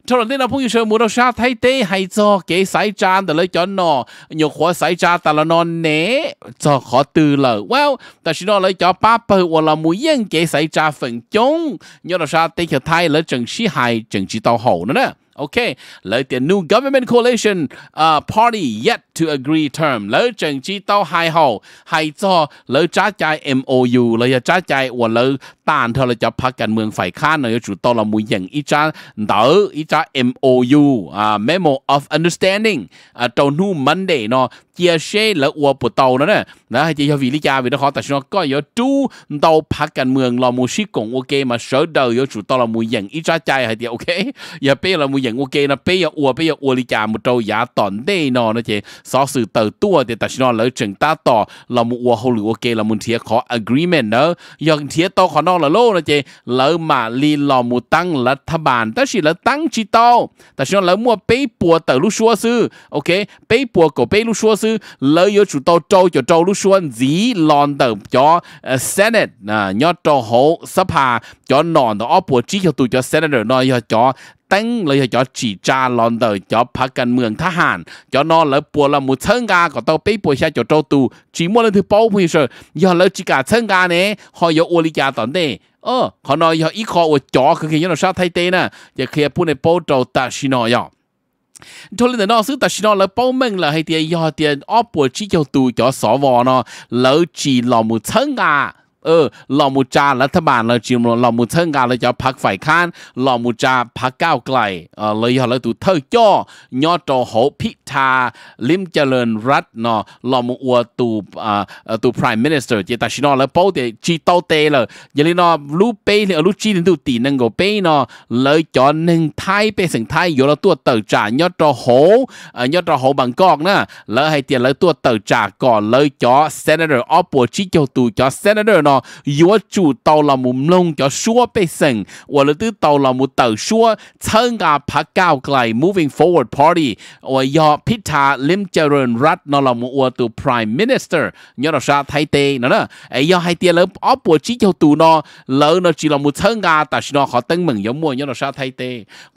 cho nên là phong yêu sơ mua đâu sa thấy tế hay cho cái sải chan từ lấy cho nó nhiều khó sải chan ta là non nè cho khó từ lờ wow ta chỉ nó lấy cho ba bờ hoặc là mua yên cái sải chan phần chung nhiều đâu sa tế kiểu thay lấy chừng sĩ hài chừng chỉ tàu hậu nữa nè Okay, like the new government coalition uh, party yet to agree term. Lỡ chẳng chỉ tao h a ฮ hậu, hai cho lỡ trả chạy MOU, lỡ trả c h ạ ล và lỡ tàn theo l จะ h o กก á t c ม n องฝ่า g ข้า i khán, lỡ c ละ tao อย m า i อ à n h า trả đ อ ý t r า MOU, uh, Memo of Understanding, uh, trâu nu Monday nó, chia sẻ lỡ ua านั่นแหละ đó chỉ vì lý do vì nó khó tại sao có do chú đâu phát cần mường là một sĩ ok mà sở đời do chủ to là một dạng ít ra chạy hay thì ok giờ bây là một dạng ok nó bây giờ ua bây giờ ua lý do một trâu giá tòn đây nó nó chỉ so sự tờ tua thì tại sao lỡ chừng ta tỏ là một ua hầu ok là một thiệt khó agreement đó do thiệt to khó nó là lô nó chỉ lỡ mà li là tăng là thà bàn tất chỉ là tăng chỉ to tại sao lỡ mua bây bùa tờ lúc xua sư ok bây bùa cổ bây lúc xua sư lỡ do chủ to trâu cho trâu lúc xuân dí lòn tờ cho ờ, senate à, nhớ cho hậu sắp hà cho nòn tờ ốp bộ trí cho tụi cho senator nói cho tăng lấy cho chỉ cha lòn tờ cho phát cần mường thá hàn cho nó lấy bùa là một chân ga có tàu bê bùa xe cho trâu tu chỉ muốn lên thứ bao nhiêu sợ giờ lấy chỉ cả chân ga nè họ có ô lý gia tận đây ờ họ nói họ ít khó ở chó kỳ nhớ nó sao thay tên nè giờ kia bùn này bao trâu ta xin nói cho nên nó sự ta xin nó là bao mình là hay tiền do tiền ốp bộ chỉ cho tù cho sọ vò nó lỡ chỉ lò một thân à เออหลอมูจารัฐบาลเราจิมหลอมูเทิงการเราจะพักฝ่ายค้านหลอมูจาพักก้าวไกลเออเลยเราตูเทย่อย่อจอหพิธาลิมเจริญรัตเนาะหลอมูอัวตูอ่าตู prime minister เจตาชินอแล้วป้เตจีโตเตเลยยังลีนอลูเป้เนี่ยลูจีนตูตีนังโกเป้เนาะเลยจอหนึ่งไทยเป้สิงไทยอยู่เราตัวเติร์จ่าย่อจอหอย่อจอหบังกอกนะแล้วให้เตียนเลยตัวเติร์จ่าก่อนเลยจอ senator อปัวชิโจตูจอ senator เนาะ呢，要住到了木弄叫说不成，我了都到了木头说参加拍高格来 moving forward party，我要 Peter Lim เจริญรัตน์นลมัวตัว prime minister ยอดชาไทยเตนะนะไอ้ยอไฮเตียเลยอ๋อปวดชี้เจ้าตัวนอเลยนอจีลมุเชิงกาแต่ชินอขอตั้งมึงยมัวยอดชาไทยเต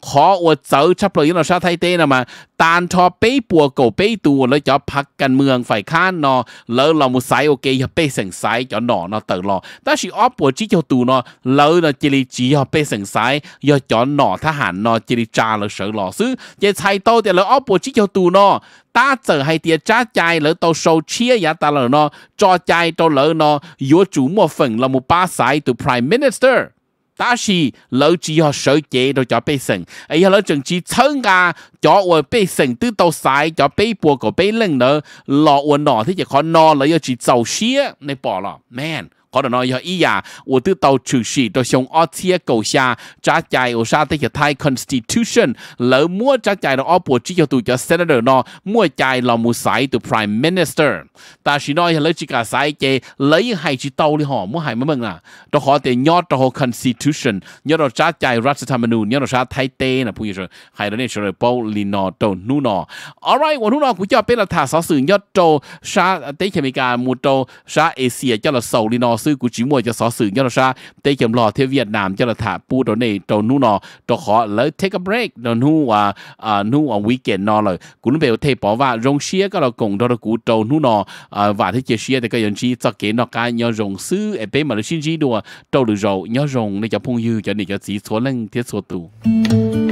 ขออวดเจ้าชับเลยยอดชาไทยเตนะมาตานทอเป้ปัวเก่าเป้ตัวแล้วจะพักกันเมืองฝ่ายข้านนอแล้วเรามุไซโอเคอย่าเป้เสียงไซจะหนอนอเติร์นอแต่ชิออปัวจีเจ้าตัวนอแล้วนอจิริจีอย่าเป้เสียงไซอย่าจอนหนอทหารนอจิริจาแล้วเสือหล่อซื้อเจไซโตแต่แล้วออปัวจีเจ้าตัวนอตาเจอให้เตียจ้าใจแล้วตัวโซเชียยาตาเลนอจอใจตัวเลนอยัวจู่มัวฝงเรามุป้าไซตัว prime minister 但是老子要手机都叫被省，哎呀，老整起蹭啊，叫我被省都到晒，叫被波个被冷了，落我脑，他就靠脑了要去走些，你 bỏ 了，man。可能呢要一呀，我都到处是都上二千狗下扎在我ไ的ย constitution，หล้วมัใจ扎在าอปวดที่จะตัวจะ senator เนอมั่วใจเรามูสายตัว prime minister แตาสินอยเลยจิกาสายเจเลยใหยจิตเตาลยหอมัวห้มาเมืองน่ะตัวขอแต่ยอดตัว constitution ยอดจ้าใจรัฐธรรมนูญยอดชาไทยเตนะผู้ยิ่งใครเนี่ยเฉลยเปาลีนอโตนูนอ alright วันนูนอกูจะเป็นหลักฐานสสื่อยอดโตชาเตเมการมูโตชาเอเชียเจ้าละโซลีนอ sư của chỉ mua cho xó sự cho nó ra tây chấm lò theo Việt Nam cho là thả pu đồ này trò nu nọ trò khó lỡ take a break đồ nu à à nu à weekend nọ rồi cú nó bèo thầy bỏ và rong xia cái là cùng đó là cú trò nu nọ à và thế chia xia thì cái dân chi cho kế nọ, cái nhớ rong sư ở bên mà nó xin chi đùa, trò được rồi nhớ rong này cho phong như, cho này cho chỉ số lên thiết số tù